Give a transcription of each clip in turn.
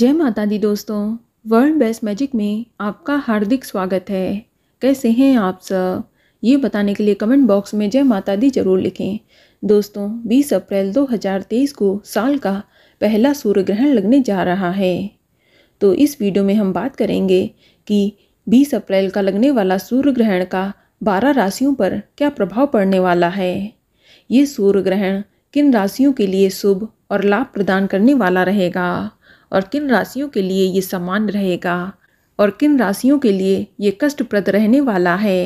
जय माता दी दोस्तों वर्ल्ड बेस्ट मैजिक में आपका हार्दिक स्वागत है कैसे हैं आप सब ये बताने के लिए कमेंट बॉक्स में जय माता दी जरूर लिखें दोस्तों 20 अप्रैल 2023 को साल का पहला सूर्य ग्रहण लगने जा रहा है तो इस वीडियो में हम बात करेंगे कि 20 अप्रैल का लगने वाला सूर्य ग्रहण का बारह राशियों पर क्या प्रभाव पड़ने वाला है ये सूर्य ग्रहण किन राशियों के लिए शुभ और लाभ प्रदान करने वाला रहेगा और किन राशियों के लिए ये सामान्य रहेगा और किन राशियों के लिए ये कष्टप्रद रहने वाला है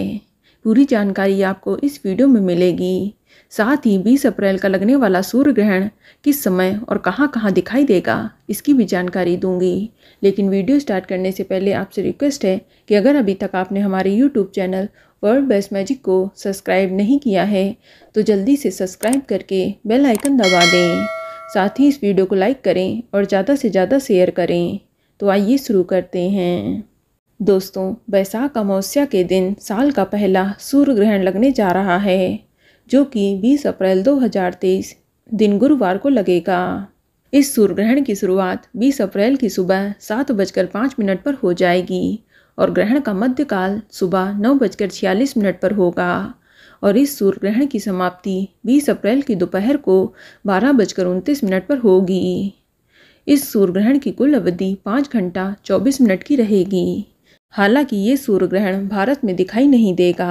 पूरी जानकारी आपको इस वीडियो में मिलेगी साथ ही 20 अप्रैल का लगने वाला सूर्य ग्रहण किस समय और कहां कहां दिखाई देगा इसकी भी जानकारी दूंगी लेकिन वीडियो स्टार्ट करने से पहले आपसे रिक्वेस्ट है कि अगर अभी तक आपने हमारे YouTube channel World Best Magic को सब्सक्राइब नहीं किया है तो जल्दी से सब्सक्राइब करके बेल आइकन दबा दें साथ ही इस वीडियो को लाइक करें और ज़्यादा से ज़्यादा शेयर करें तो आइए शुरू करते हैं दोस्तों बैसाख अमावस्या के दिन साल का पहला सूर्य ग्रहण लगने जा रहा है जो कि 20 अप्रैल 2023 दिन गुरुवार को लगेगा इस सूर्य ग्रहण की शुरुआत 20 अप्रैल की सुबह सात बजकर पाँच मिनट पर हो जाएगी और ग्रहण का मध्यकाल सुबह नौ बजकर छियालीस मिनट पर होगा और इस सूर्य ग्रहण की समाप्ति 20 अप्रैल की दोपहर को बारह बजकर उनतीस मिनट पर होगी इस सूर्य ग्रहण की कुल अवधि पाँच घंटा चौबीस मिनट की रहेगी हालांकि ये सूर्य ग्रहण भारत में दिखाई नहीं देगा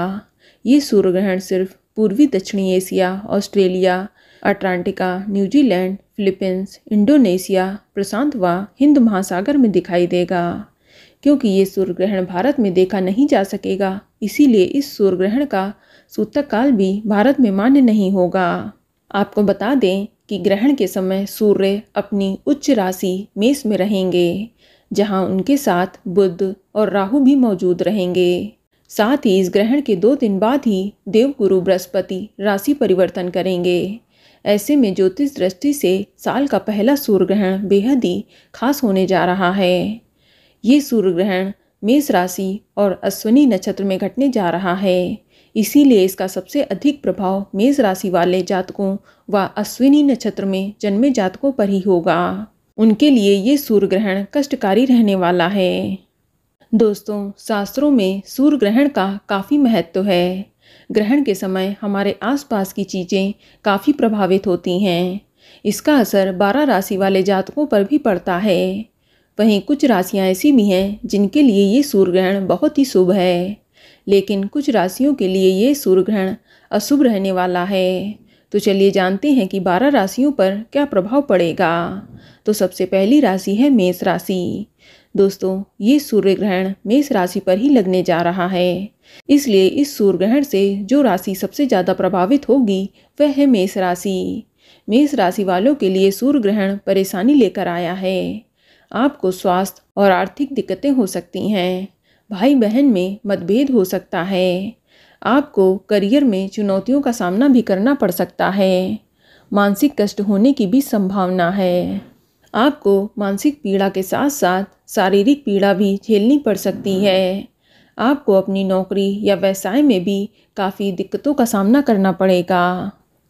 ये सूर्य ग्रहण सिर्फ पूर्वी दक्षिणी Asia Australia Antarctica New Zealand Philippines Indonesia प्रशांत व हिंद महासागर में दिखाई देगा क्योंकि ये सूर्य ग्रहण भारत में देखा नहीं जा सकेगा इसीलिए इस सूर्य ग्रहण का सूतक काल भी भारत में मान्य नहीं होगा आपको बता दें कि ग्रहण के समय सूर्य अपनी उच्च राशि मेष में रहेंगे जहां उनके साथ बुद्ध और राहु भी मौजूद रहेंगे साथ ही इस ग्रहण के दो दिन बाद ही देवगुरु बृहस्पति राशि परिवर्तन करेंगे ऐसे में ज्योतिष दृष्टि से साल का पहला सूर्य ग्रहण बेहद ही खास होने जा रहा है ये सूर्य ग्रहण मेष राशि और अश्विनी नक्षत्र में घटने जा रहा है इसीलिए इसका सबसे अधिक प्रभाव मेष राशि वाले जातकों व अश्विनी नक्षत्र में जन्मे जातकों पर ही होगा उनके लिए ये सूर्य ग्रहण कष्टकारी रहने वाला है दोस्तों शास्त्रों में सूर्य ग्रहण का काफ़ी महत्व है ग्रहण के समय हमारे आसपास की चीज़ें काफ़ी प्रभावित होती हैं इसका असर बारह राशि वाले जातकों पर भी पड़ता है वहीं कुछ राशियां ऐसी भी हैं जिनके लिए ये सूर्य ग्रहण बहुत ही शुभ है लेकिन कुछ राशियों के लिए ये सूर्य ग्रहण अशुभ रहने वाला है तो चलिए जानते हैं कि बारह राशियों पर क्या प्रभाव पड़ेगा तो सबसे पहली राशि है मेष राशि दोस्तों ये सूर्य ग्रहण मेष राशि पर ही लगने जा रहा है इसलिए इस सूर्य ग्रहण से जो राशि सबसे ज़्यादा प्रभावित होगी वह है मेष राशि मेष राशि वालों के लिए सूर्य ग्रहण परेशानी लेकर आया है आपको स्वास्थ्य और आर्थिक दिक्कतें हो सकती हैं भाई बहन में मतभेद हो सकता है आपको करियर में चुनौतियों का सामना भी करना पड़ सकता है मानसिक कष्ट होने की भी संभावना है आपको मानसिक पीड़ा के साथ साथ शारीरिक पीड़ा भी झेलनी पड़ सकती है आपको अपनी नौकरी या व्यवसाय में भी काफ़ी दिक्कतों का सामना करना पड़ेगा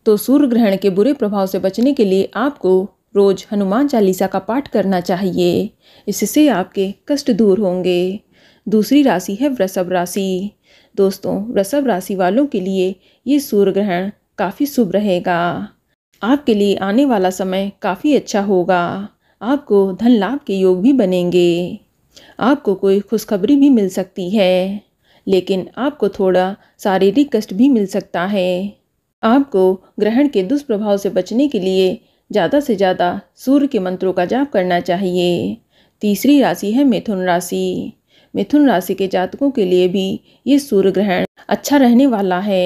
तो सूर्य ग्रहण के बुरे प्रभाव से बचने के लिए आपको रोज़ हनुमान चालीसा का पाठ करना चाहिए इससे आपके कष्ट दूर होंगे दूसरी राशि है वृषभ राशि दोस्तों वृषभ राशि वालों के लिए ये सूर्य ग्रहण काफ़ी शुभ रहेगा आपके लिए आने वाला समय काफ़ी अच्छा होगा आपको धन लाभ के योग भी बनेंगे आपको कोई खुशखबरी भी मिल सकती है लेकिन आपको थोड़ा शारीरिक कष्ट भी मिल सकता है आपको ग्रहण के दुष्प्रभाव से बचने के लिए ज़्यादा से ज़्यादा सूर्य के मंत्रों का जाप करना चाहिए तीसरी राशि है मिथुन राशि मिथुन राशि के जातकों के लिए भी ये सूर्य ग्रहण अच्छा रहने वाला है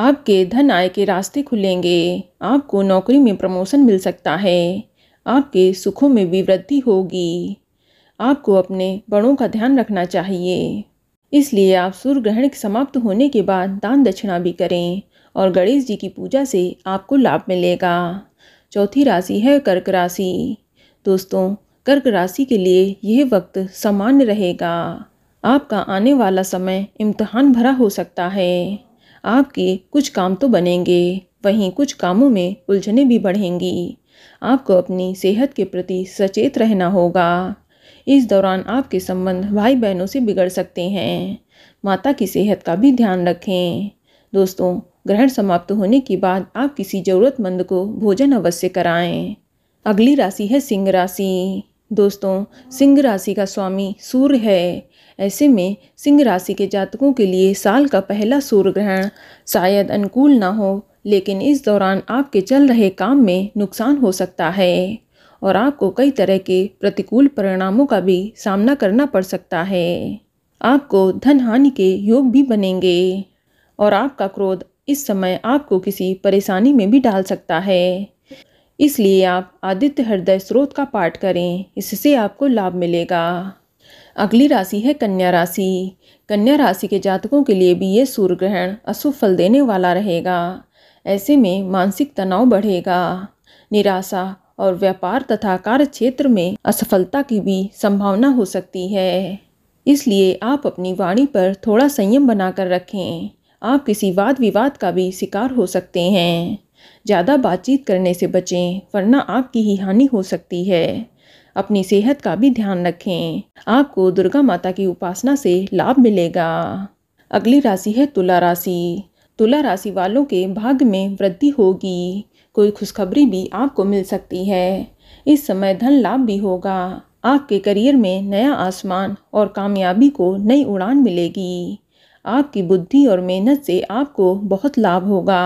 आपके धन आय के रास्ते खुलेंगे आपको नौकरी में प्रमोशन मिल सकता है आपके सुखों में भी वृद्धि होगी आपको अपने बड़ों का ध्यान रखना चाहिए इसलिए आप सूर्य ग्रहण समाप्त होने के बाद दान दक्षिणा भी करें और गणेश जी की पूजा से आपको लाभ मिलेगा चौथी राशि है कर्क राशि दोस्तों कर्क राशि के लिए यह वक्त सामान्य रहेगा आपका आने वाला समय इम्तहान भरा हो सकता है आपके कुछ काम तो बनेंगे वहीं कुछ कामों में उलझने भी बढ़ेंगी आपको अपनी सेहत के प्रति सचेत रहना होगा इस दौरान आपके संबंध भाई बहनों से बिगड़ सकते हैं माता की सेहत का भी ध्यान रखें दोस्तों ग्रहण समाप्त होने के बाद आप किसी ज़रूरतमंद को भोजन अवश्य कराएं अगली राशि है सिंह राशि दोस्तों सिंह राशि का स्वामी सूर्य है ऐसे में सिंह राशि के जातकों के लिए साल का पहला सूर्य ग्रहण शायद अनुकूल ना हो लेकिन इस दौरान आपके चल रहे काम में नुकसान हो सकता है और आपको कई तरह के प्रतिकूल परिणामों का भी सामना करना पड़ सकता है आपको धन हानि के योग भी बनेंगे और आपका क्रोध इस समय आपको किसी परेशानी में भी डाल सकता है इसलिए आप आदित्य हृदय स्रोत का पाठ करें इससे आपको लाभ मिलेगा अगली राशि है कन्या राशि कन्या राशि के जातकों के लिए भी ये सूर्य ग्रहण अशुभ फल देने वाला रहेगा ऐसे में मानसिक तनाव बढ़ेगा निराशा और व्यापार तथा कार्य क्षेत्र में असफलता की भी संभावना हो सकती है इसलिए आप अपनी वाणी पर थोड़ा संयम बनाकर रखें आप किसी वाद विवाद का भी शिकार हो सकते हैं ज़्यादा बातचीत करने से बचें वरना आपकी ही हानि हो सकती है अपनी सेहत का भी ध्यान रखें आपको दुर्गा माता की उपासना से लाभ मिलेगा अगली राशि है तुला राशि तुला राशि वालों के भाग्य में वृद्धि होगी कोई खुशखबरी भी आपको मिल सकती है इस समय धन लाभ भी होगा आपके करियर में नया आसमान और कामयाबी को नई उड़ान मिलेगी आपकी बुद्धि और मेहनत से आपको बहुत लाभ होगा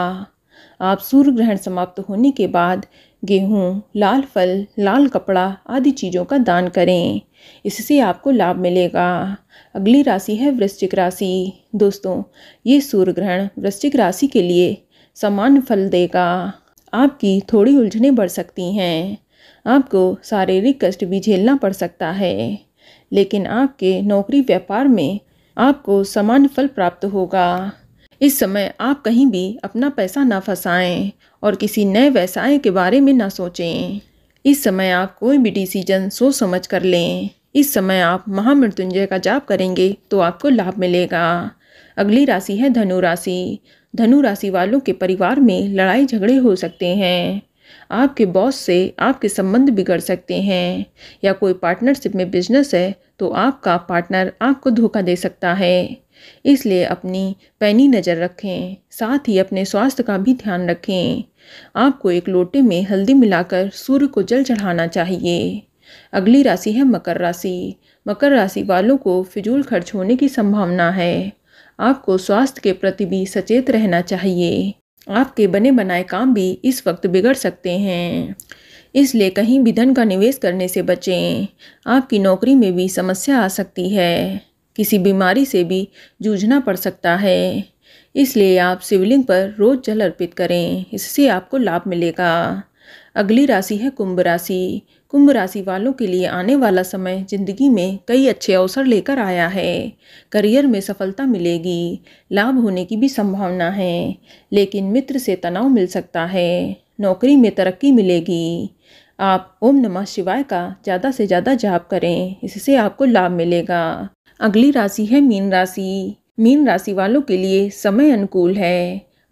आप सूर्य ग्रहण समाप्त होने के बाद गेहूँ लाल फल लाल कपड़ा आदि चीज़ों का दान करें इससे आपको लाभ मिलेगा अगली राशि है वृश्चिक राशि दोस्तों ये सूर्य ग्रहण वृश्चिक राशि के लिए समान फल देगा आपकी थोड़ी उलझने बढ़ सकती हैं आपको शारीरिक कष्ट भी झेलना पड़ सकता है लेकिन आपके नौकरी व्यापार में आपको समान फल प्राप्त होगा इस समय आप कहीं भी अपना पैसा ना फंसाएं और किसी नए व्यवसाय के बारे में ना सोचें इस समय आप कोई भी डिसीजन सोच समझ कर लें इस समय आप महामृत्युंजय का जाप करेंगे तो आपको लाभ मिलेगा अगली राशि है धनु राशि धनु राशि वालों के परिवार में लड़ाई झगड़े हो सकते हैं आपके बॉस से आपके संबंध बिगड़ सकते हैं या कोई पार्टनरशिप में बिजनेस है तो आपका पार्टनर आपको धोखा दे सकता है इसलिए अपनी पैनी नज़र रखें साथ ही अपने स्वास्थ्य का भी ध्यान रखें आपको एक लोटे में हल्दी मिलाकर सूर्य को जल चढ़ाना चाहिए अगली राशि है मकर राशि मकर राशि वालों को फिजूल खर्च होने की संभावना है आपको स्वास्थ्य के प्रति भी सचेत रहना चाहिए आपके बने बनाए काम भी इस वक्त बिगड़ सकते हैं इसलिए कहीं भी धन का निवेश करने से बचें आपकी नौकरी में भी समस्या आ सकती है किसी बीमारी से भी जूझना पड़ सकता है इसलिए आप शिवलिंग पर रोज जल अर्पित करें इससे आपको लाभ मिलेगा अगली राशि है कुंभ राशि कुंभ राशि वालों के लिए आने वाला समय जिंदगी में कई अच्छे अवसर लेकर आया है करियर में सफलता मिलेगी लाभ होने की भी संभावना है लेकिन मित्र से तनाव मिल सकता है नौकरी में तरक्की मिलेगी आप ओम नमः शिवाय का ज़्यादा से ज़्यादा जाप करें इससे आपको लाभ मिलेगा अगली राशि है मीन राशि मीन राशि वालों के लिए समय अनुकूल है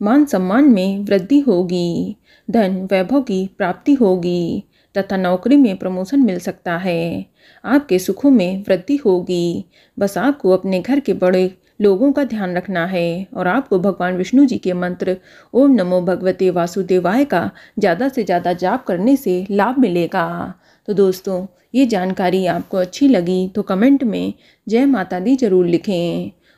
मान सम्मान में वृद्धि होगी धन वैभव की प्राप्ति होगी तथा नौकरी में प्रमोशन मिल सकता है आपके सुखों में वृद्धि होगी बस आपको अपने घर के बड़े लोगों का ध्यान रखना है और आपको भगवान विष्णु जी के मंत्र ओम नमो भगवते वासुदेवाय का ज़्यादा से ज़्यादा जाप करने से लाभ मिलेगा तो दोस्तों ये जानकारी आपको अच्छी लगी तो कमेंट में जय माता दी जरूर लिखें